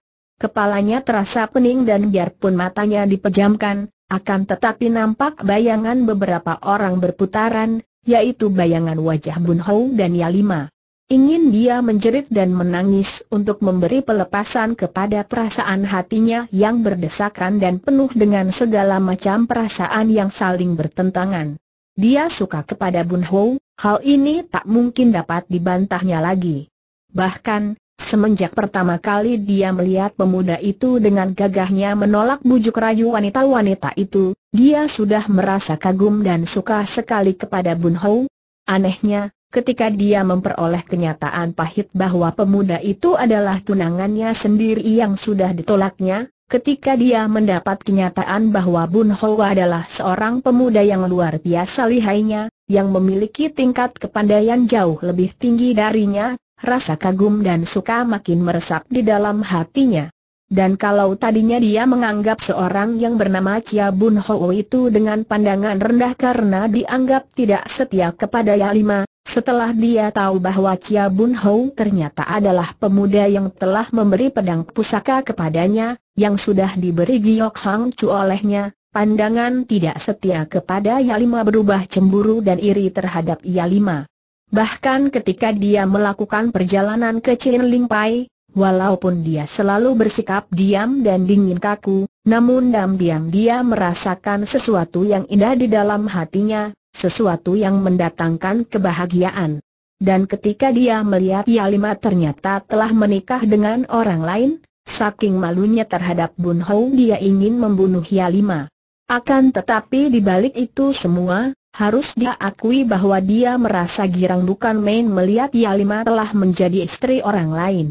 Kepalanya terasa pening dan biarpun matanya dipejamkan, akan tetapi nampak bayangan beberapa orang berputaran, yaitu bayangan wajah Bun Hou dan Yalima. Ingin dia menjerit dan menangis untuk memberi pelepasan kepada perasaan hatinya yang berdesakan dan penuh dengan segala macam perasaan yang saling bertentangan. Dia suka kepada Bun Hou, hal ini tak mungkin dapat dibantahnya lagi. Bahkan, Semenjak pertama kali dia melihat pemuda itu dengan gagahnya menolak bujuk rayu wanita-wanita itu, dia sudah merasa kagum dan suka sekali kepada Bun Hou. Anehnya, ketika dia memperoleh kenyataan pahit bahwa pemuda itu adalah tunangannya sendiri yang sudah ditolaknya, ketika dia mendapat kenyataan bahwa Bun Hou adalah seorang pemuda yang luar biasa lihainya, yang memiliki tingkat kepandaian jauh lebih tinggi darinya, rasa kagum dan suka makin meresap di dalam hatinya. Dan kalau tadinya dia menganggap seorang yang bernama Chia Bun Ho itu dengan pandangan rendah karena dianggap tidak setia kepada Yalima, setelah dia tahu bahwa Chia Bun Ho ternyata adalah pemuda yang telah memberi pedang pusaka kepadanya, yang sudah diberi Giok Hang Chu olehnya, pandangan tidak setia kepada Yalima berubah cemburu dan iri terhadap Yalima. Bahkan ketika dia melakukan perjalanan ke Chin Ling Pai, walaupun dia selalu bersikap diam dan dingin kaku, namun dalam diam dia merasakan sesuatu yang indah di dalam hatinya, sesuatu yang mendatangkan kebahagiaan. Dan ketika dia melihat Yalima ternyata telah menikah dengan orang lain, saking malunya terhadap Bun Hou dia ingin membunuh Yalima. Akan tetapi di balik itu semua, harus dia akui bahwa dia merasa girang bukan main melihat Yalima telah menjadi istri orang lain.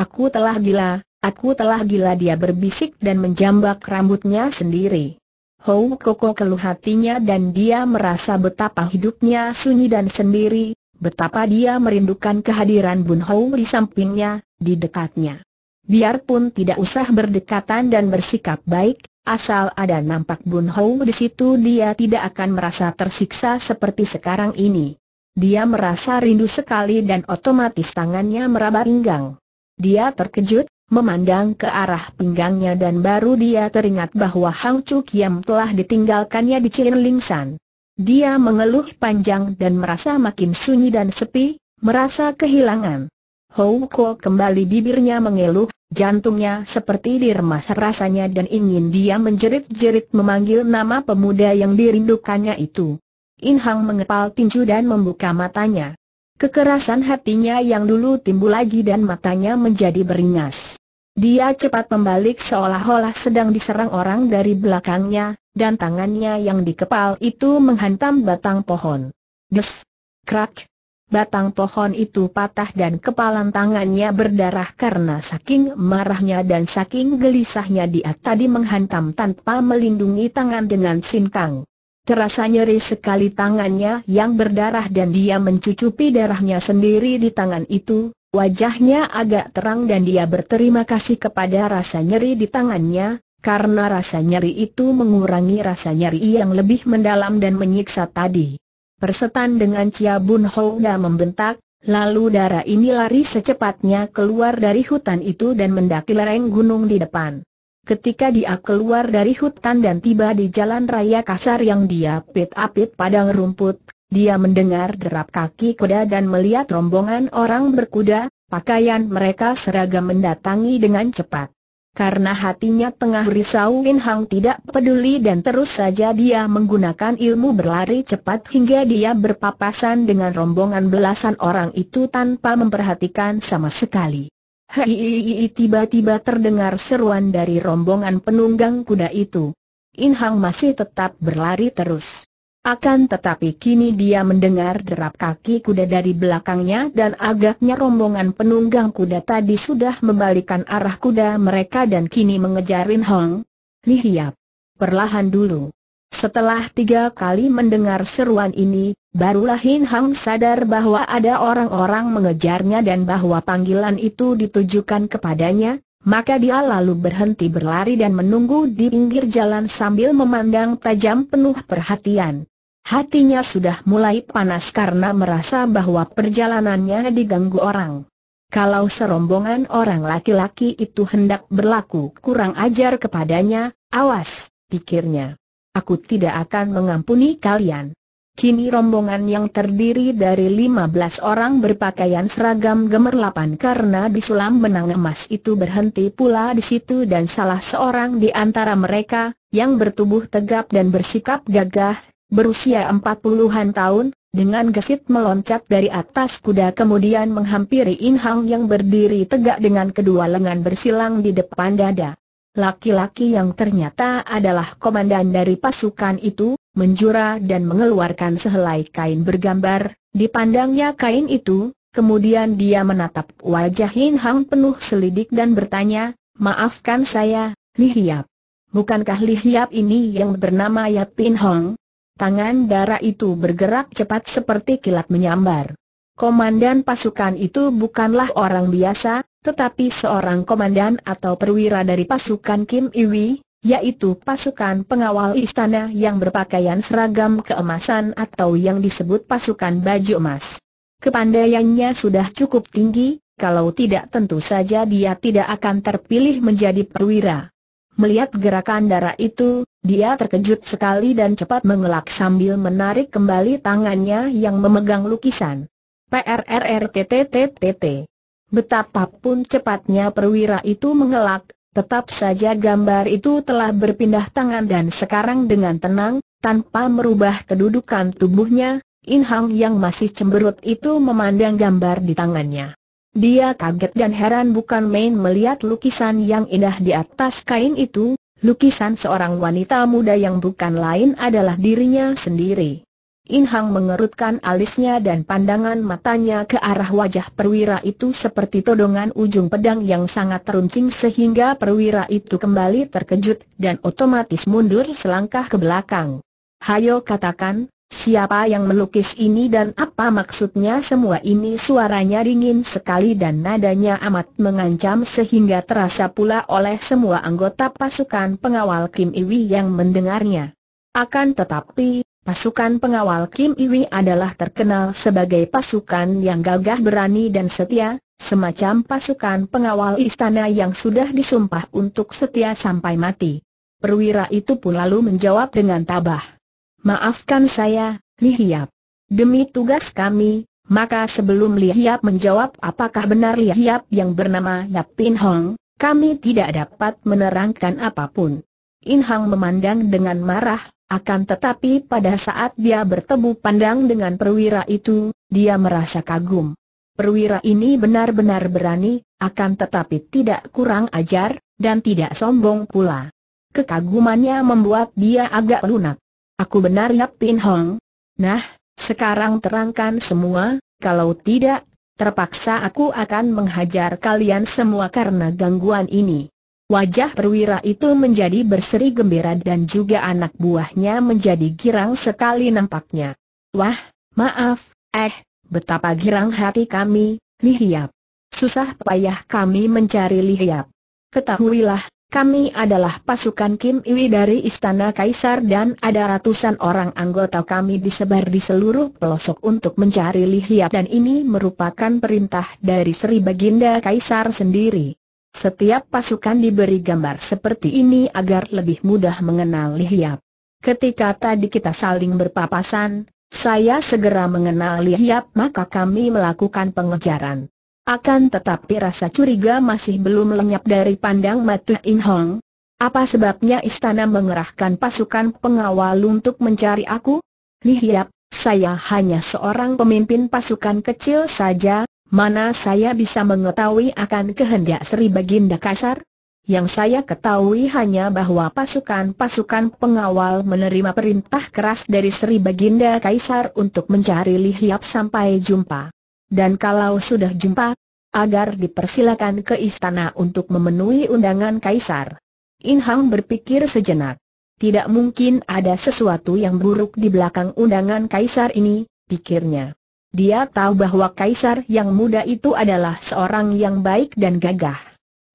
Aku telah gila, aku telah gila dia berbisik dan menjambak rambutnya sendiri. Hou Koko keluh hatinya dan dia merasa betapa hidupnya sunyi dan sendiri, betapa dia merindukan kehadiran Bun Hou di sampingnya, di dekatnya. Biarpun tidak usah berdekatan dan bersikap baik, Asal ada nampak Bun Hou di situ dia tidak akan merasa tersiksa seperti sekarang ini. Dia merasa rindu sekali dan otomatis tangannya meraba pinggang. Dia terkejut, memandang ke arah pinggangnya dan baru dia teringat bahwa Hang Chu Kiam telah ditinggalkannya di Cililing San. Dia mengeluh panjang dan merasa makin sunyi dan sepi, merasa kehilangan. Houko kembali bibirnya mengeluh, jantungnya seperti diremas rasanya dan ingin dia menjerit-jerit memanggil nama pemuda yang dirindukannya itu. In Hang mengepal tinju dan membuka matanya. Kekerasan hatinya yang dulu timbul lagi dan matanya menjadi beringas. Dia cepat membalik seolah-olah sedang diserang orang dari belakangnya, dan tangannya yang dikepal itu menghantam batang pohon. Des! Krak! batang pohon itu patah dan kepalan tangannya berdarah karena saking marahnya dan saking gelisahnya dia tadi menghantam tanpa melindungi tangan dengan sinkang. Terasa nyeri sekali tangannya yang berdarah dan dia mencucupi darahnya sendiri di tangan itu, wajahnya agak terang dan dia berterima kasih kepada rasa nyeri di tangannya, karena rasa nyeri itu mengurangi rasa nyeri yang lebih mendalam dan menyiksa tadi. Persetan dengan Cia Bun membentak, lalu darah ini lari secepatnya keluar dari hutan itu dan mendaki lereng gunung di depan. Ketika dia keluar dari hutan dan tiba di jalan raya kasar yang dia pit-apit padang rumput, dia mendengar derap kaki kuda dan melihat rombongan orang berkuda, pakaian mereka seragam mendatangi dengan cepat. Karena hatinya tengah risau Win Hang tidak peduli dan terus saja dia menggunakan ilmu berlari cepat hingga dia berpapasan dengan rombongan belasan orang itu tanpa memperhatikan sama sekali. Hei tiba-tiba terdengar seruan dari rombongan penunggang kuda itu. In Hang masih tetap berlari terus. Akan tetapi kini dia mendengar derap kaki kuda dari belakangnya dan agaknya rombongan penunggang kuda tadi sudah membalikan arah kuda mereka dan kini mengejarin Hong. Lihiap. Perlahan dulu. Setelah tiga kali mendengar seruan ini, barulah Hin Hang sadar bahwa ada orang-orang mengejarnya dan bahwa panggilan itu ditujukan kepadanya, maka dia lalu berhenti berlari dan menunggu di pinggir jalan sambil memandang tajam penuh perhatian. Hatinya sudah mulai panas karena merasa bahwa perjalanannya diganggu orang. Kalau serombongan orang laki-laki itu hendak berlaku kurang ajar kepadanya, awas, pikirnya. Aku tidak akan mengampuni kalian. Kini rombongan yang terdiri dari 15 orang berpakaian seragam gemerlapan karena disulam benang emas itu berhenti pula di situ dan salah seorang di antara mereka, yang bertubuh tegap dan bersikap gagah, berusia empat puluhan tahun, dengan gesit meloncat dari atas kuda kemudian menghampiri In Hang yang berdiri tegak dengan kedua lengan bersilang di depan dada. Laki-laki yang ternyata adalah komandan dari pasukan itu, menjura dan mengeluarkan sehelai kain bergambar, dipandangnya kain itu, kemudian dia menatap wajah In Hang penuh selidik dan bertanya, maafkan saya, Li Hiap. Bukankah Li Hiap ini yang bernama Yap In Hong? Tangan darah itu bergerak cepat seperti kilat menyambar. Komandan pasukan itu bukanlah orang biasa, tetapi seorang komandan atau perwira dari pasukan Kim Iwi, yaitu pasukan pengawal istana yang berpakaian seragam keemasan atau yang disebut pasukan baju emas. Kepandaiannya sudah cukup tinggi, kalau tidak tentu saja dia tidak akan terpilih menjadi perwira. Melihat gerakan darah itu, dia terkejut sekali dan cepat mengelak sambil menarik kembali tangannya yang memegang lukisan. PRRRTTTTT. Betapapun cepatnya perwira itu mengelak, tetap saja gambar itu telah berpindah tangan dan sekarang dengan tenang, tanpa merubah kedudukan tubuhnya, Inhang yang masih cemberut itu memandang gambar di tangannya. Dia kaget dan heran bukan main melihat lukisan yang indah di atas kain itu, lukisan seorang wanita muda yang bukan lain adalah dirinya sendiri. Inhang mengerutkan alisnya dan pandangan matanya ke arah wajah perwira itu seperti todongan ujung pedang yang sangat teruncing sehingga perwira itu kembali terkejut dan otomatis mundur selangkah ke belakang. Hayo katakan, Siapa yang melukis ini dan apa maksudnya semua ini suaranya dingin sekali dan nadanya amat mengancam sehingga terasa pula oleh semua anggota pasukan pengawal Kim Iwi yang mendengarnya. Akan tetapi, pasukan pengawal Kim Iwi adalah terkenal sebagai pasukan yang gagah berani dan setia, semacam pasukan pengawal istana yang sudah disumpah untuk setia sampai mati. Perwira itu pun lalu menjawab dengan tabah. Maafkan saya, Lihiap. Demi tugas kami, maka sebelum Lihiap menjawab apakah benar Lihiap yang bernama Yap In Hong, kami tidak dapat menerangkan apapun. In Hong memandang dengan marah, akan tetapi pada saat dia bertemu pandang dengan perwira itu, dia merasa kagum. Perwira ini benar-benar berani, akan tetapi tidak kurang ajar, dan tidak sombong pula. Kekagumannya membuat dia agak lunak. Aku benar Yap Pin Hong. Nah, sekarang terangkan semua, kalau tidak, terpaksa aku akan menghajar kalian semua karena gangguan ini. Wajah perwira itu menjadi berseri gembira dan juga anak buahnya menjadi girang sekali nampaknya. Wah, maaf, eh, betapa girang hati kami, Lihiap. Susah payah kami mencari Lihiap. Ketahuilah, kami adalah pasukan Kim Iwi dari Istana Kaisar dan ada ratusan orang anggota kami disebar di seluruh pelosok untuk mencari Li Hiap dan ini merupakan perintah dari Sri Baginda Kaisar sendiri. Setiap pasukan diberi gambar seperti ini agar lebih mudah mengenal Li Hiap. Ketika tadi kita saling berpapasan, saya segera mengenal Li Hiap maka kami melakukan pengejaran. Akan tetapi rasa curiga masih belum lenyap dari pandang mata In Hong. Apa sebabnya istana mengerahkan pasukan pengawal untuk mencari aku? Yap, saya hanya seorang pemimpin pasukan kecil saja, mana saya bisa mengetahui akan kehendak Sri Baginda Kasar? Yang saya ketahui hanya bahwa pasukan-pasukan pengawal menerima perintah keras dari Sri Baginda Kaisar untuk mencari Lihiap sampai jumpa dan kalau sudah jumpa, agar dipersilakan ke istana untuk memenuhi undangan kaisar. In Hang berpikir sejenak. Tidak mungkin ada sesuatu yang buruk di belakang undangan kaisar ini, pikirnya. Dia tahu bahwa kaisar yang muda itu adalah seorang yang baik dan gagah.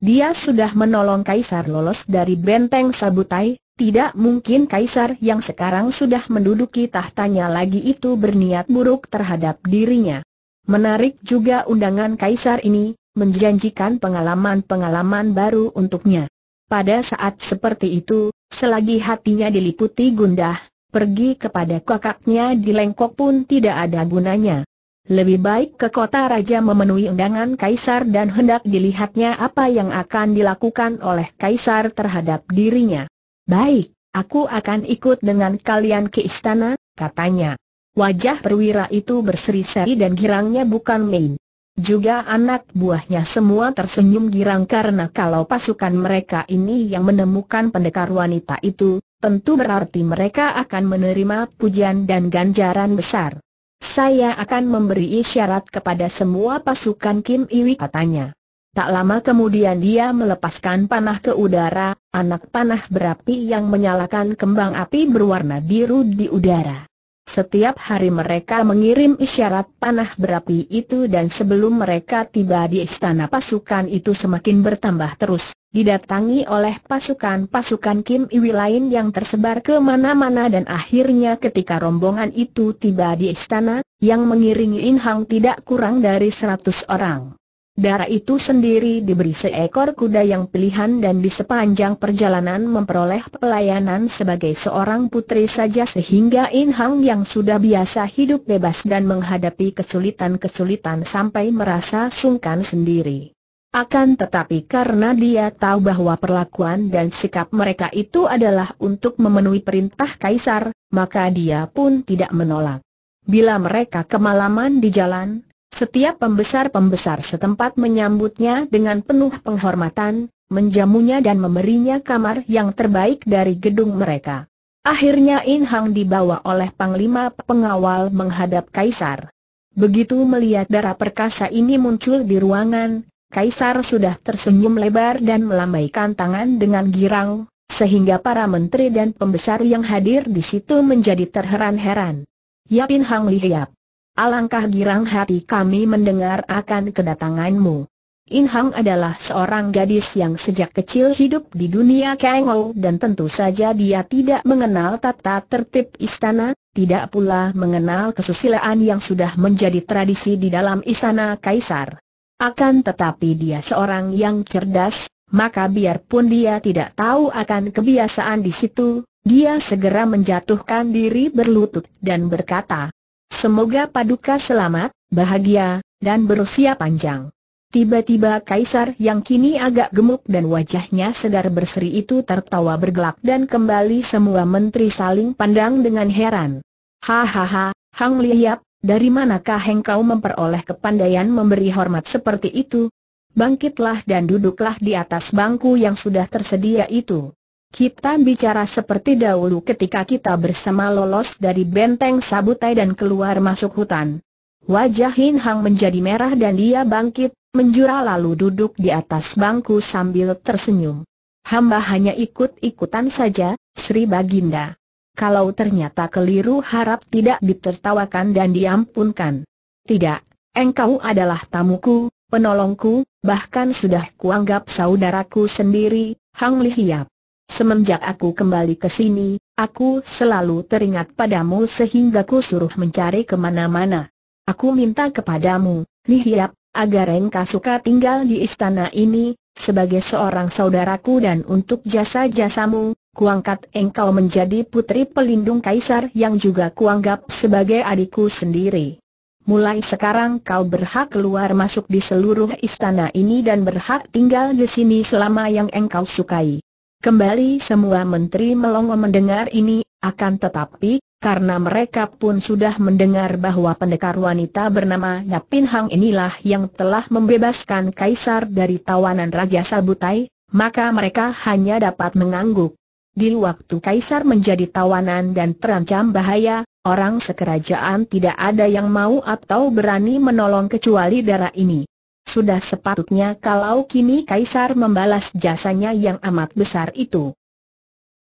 Dia sudah menolong kaisar lolos dari benteng Sabutai, tidak mungkin kaisar yang sekarang sudah menduduki tahtanya lagi itu berniat buruk terhadap dirinya. Menarik juga undangan kaisar ini, menjanjikan pengalaman-pengalaman baru untuknya. Pada saat seperti itu, selagi hatinya diliputi gundah, pergi kepada kakaknya di Lengkok pun tidak ada gunanya. Lebih baik ke kota raja memenuhi undangan kaisar dan hendak dilihatnya apa yang akan dilakukan oleh kaisar terhadap dirinya. Baik, aku akan ikut dengan kalian ke istana, katanya. Wajah perwira itu berseri-seri dan girangnya bukan main. Juga anak buahnya semua tersenyum girang karena kalau pasukan mereka ini yang menemukan pendekar wanita itu, tentu berarti mereka akan menerima pujian dan ganjaran besar. Saya akan memberi isyarat kepada semua pasukan Kim Iwi katanya. Tak lama kemudian dia melepaskan panah ke udara, anak panah berapi yang menyalakan kembang api berwarna biru di udara. Setiap hari mereka mengirim isyarat panah berapi itu dan sebelum mereka tiba di istana pasukan itu semakin bertambah terus, didatangi oleh pasukan-pasukan Kim Iwi lain yang tersebar ke mana-mana dan akhirnya ketika rombongan itu tiba di istana, yang mengiringi In Hang tidak kurang dari seratus orang. Darah itu sendiri diberi seekor kuda yang pilihan dan di sepanjang perjalanan memperoleh pelayanan sebagai seorang putri saja sehingga In Hang yang sudah biasa hidup bebas dan menghadapi kesulitan-kesulitan sampai merasa sungkan sendiri. Akan tetapi karena dia tahu bahwa perlakuan dan sikap mereka itu adalah untuk memenuhi perintah kaisar, maka dia pun tidak menolak. Bila mereka kemalaman di jalan, setiap pembesar-pembesar setempat menyambutnya dengan penuh penghormatan, menjamunya dan memberinya kamar yang terbaik dari gedung mereka. Akhirnya In Hang dibawa oleh Panglima Pengawal menghadap Kaisar. Begitu melihat darah perkasa ini muncul di ruangan, Kaisar sudah tersenyum lebar dan melambaikan tangan dengan girang, sehingga para menteri dan pembesar yang hadir di situ menjadi terheran-heran. Yapin Hang lihat. Alangkah girang hati kami mendengar akan kedatanganmu. In Hang adalah seorang gadis yang sejak kecil hidup di dunia Kengo dan tentu saja dia tidak mengenal tata tertib istana, tidak pula mengenal kesusilaan yang sudah menjadi tradisi di dalam istana kaisar. Akan tetapi dia seorang yang cerdas, maka biarpun dia tidak tahu akan kebiasaan di situ, dia segera menjatuhkan diri berlutut dan berkata, Semoga Paduka selamat, bahagia, dan berusia panjang. Tiba-tiba Kaisar yang kini agak gemuk dan wajahnya segar berseri itu tertawa bergelak dan kembali semua menteri saling pandang dengan heran. Hahaha, Hang Liap, dari manakah engkau memperoleh kepandaian memberi hormat seperti itu? Bangkitlah dan duduklah di atas bangku yang sudah tersedia itu. Kita bicara seperti dahulu ketika kita bersama lolos dari benteng Sabutai dan keluar masuk hutan. Wajah Hin Hang menjadi merah dan dia bangkit, menjura lalu duduk di atas bangku sambil tersenyum. Hamba hanya ikut-ikutan saja, Sri Baginda. Kalau ternyata keliru harap tidak ditertawakan dan diampunkan. Tidak, engkau adalah tamuku, penolongku, bahkan sudah kuanggap saudaraku sendiri, Hang Lihiap. Semenjak aku kembali ke sini, aku selalu teringat padamu sehingga ku suruh mencari kemana-mana. Aku minta kepadamu, Nihiap, agar engkau suka tinggal di istana ini, sebagai seorang saudaraku dan untuk jasa-jasamu, kuangkat engkau menjadi putri pelindung kaisar yang juga kuanggap sebagai adikku sendiri. Mulai sekarang kau berhak keluar masuk di seluruh istana ini dan berhak tinggal di sini selama yang engkau sukai. Kembali semua menteri melongo mendengar ini, akan tetapi, karena mereka pun sudah mendengar bahwa pendekar wanita bernama Yapin Hang inilah yang telah membebaskan kaisar dari tawanan Raja Sabutai, maka mereka hanya dapat mengangguk. Di waktu kaisar menjadi tawanan dan terancam bahaya, orang sekerajaan tidak ada yang mau atau berani menolong kecuali darah ini. Sudah sepatutnya kalau kini Kaisar membalas jasanya yang amat besar itu.